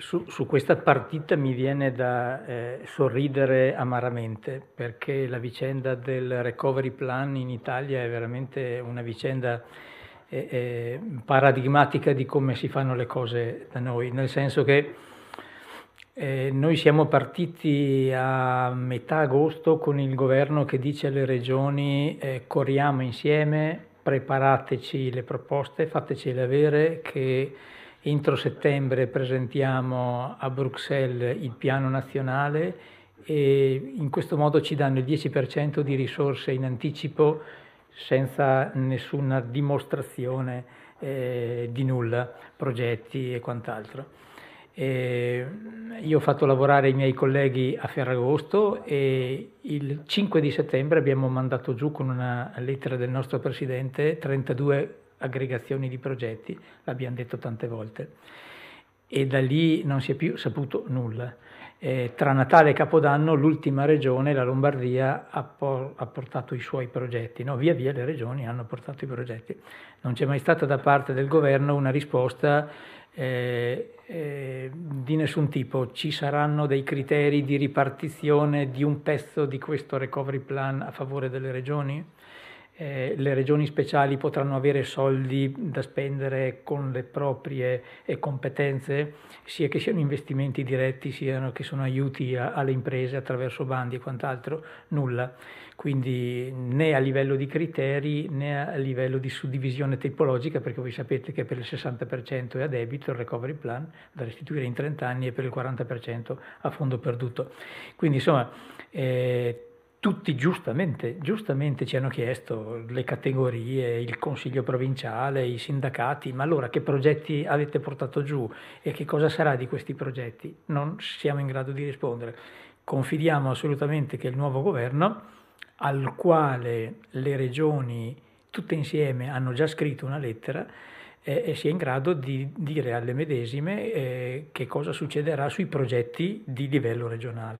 Su, su, questa partita mi viene da eh, sorridere amaramente perché la vicenda del recovery plan in Italia è veramente una vicenda eh, eh, paradigmatica di come si fanno le cose da noi, nel senso che eh, noi siamo partiti a metà agosto con il governo che dice alle regioni eh, corriamo insieme, preparateci le proposte, fatecele avere che Entro settembre presentiamo a Bruxelles il piano nazionale e in questo modo ci danno il 10% di risorse in anticipo senza nessuna dimostrazione eh, di nulla, progetti e quant'altro. Eh, io ho fatto lavorare i miei colleghi a Ferragosto e il 5 di settembre abbiamo mandato giù con una lettera del nostro Presidente 32 aggregazioni di progetti, l'abbiamo detto tante volte, e da lì non si è più saputo nulla. Eh, tra Natale e Capodanno l'ultima regione, la Lombardia, ha, por- ha portato i suoi progetti, no? via via le regioni hanno portato i progetti. Non c'è mai stata da parte del governo una risposta eh, eh, di nessun tipo, ci saranno dei criteri di ripartizione di un pezzo di questo recovery plan a favore delle regioni? eh, le regioni speciali potranno avere soldi da spendere con le proprie eh, competenze, sia che siano investimenti diretti, sia che sono aiuti a, alle imprese attraverso bandi e quant'altro, nulla. Quindi né a livello di criteri né a livello di suddivisione tipologica, perché voi sapete che per il 60% è a debito il recovery plan da restituire in 30 anni e per il 40% a fondo perduto. Quindi insomma... Eh, tutti giustamente, giustamente, ci hanno chiesto le categorie, il consiglio provinciale, i sindacati, ma allora che progetti avete portato giù e che cosa sarà di questi progetti? Non siamo in grado di rispondere. Confidiamo assolutamente che il nuovo governo, al quale le regioni tutte insieme hanno già scritto una lettera, eh, sia in grado di dire alle medesime eh, che cosa succederà sui progetti di livello regionale.